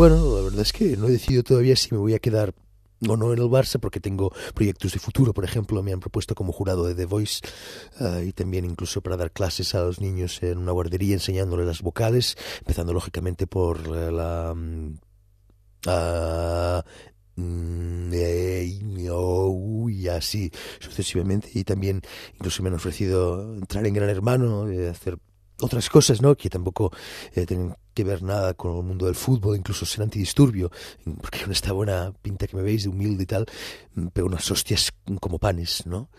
Bueno, la verdad es que no he decidido todavía si me voy a quedar o no en el Barça porque tengo proyectos de futuro, por ejemplo, me han propuesto como jurado de The Voice ah, y también incluso para dar clases a los niños en una guardería enseñándoles las vocales, empezando lógicamente por eh, la... Mm, ah, mm, e, y así sucesivamente y también incluso me han ofrecido entrar en Gran Hermano, y eh, hacer otras cosas, ¿no? Que tampoco eh, tienen que ver nada con el mundo del fútbol, incluso ser antidisturbio, porque con esta buena pinta que me veis de humilde y tal, mm, pero unas hostias como panes, ¿no?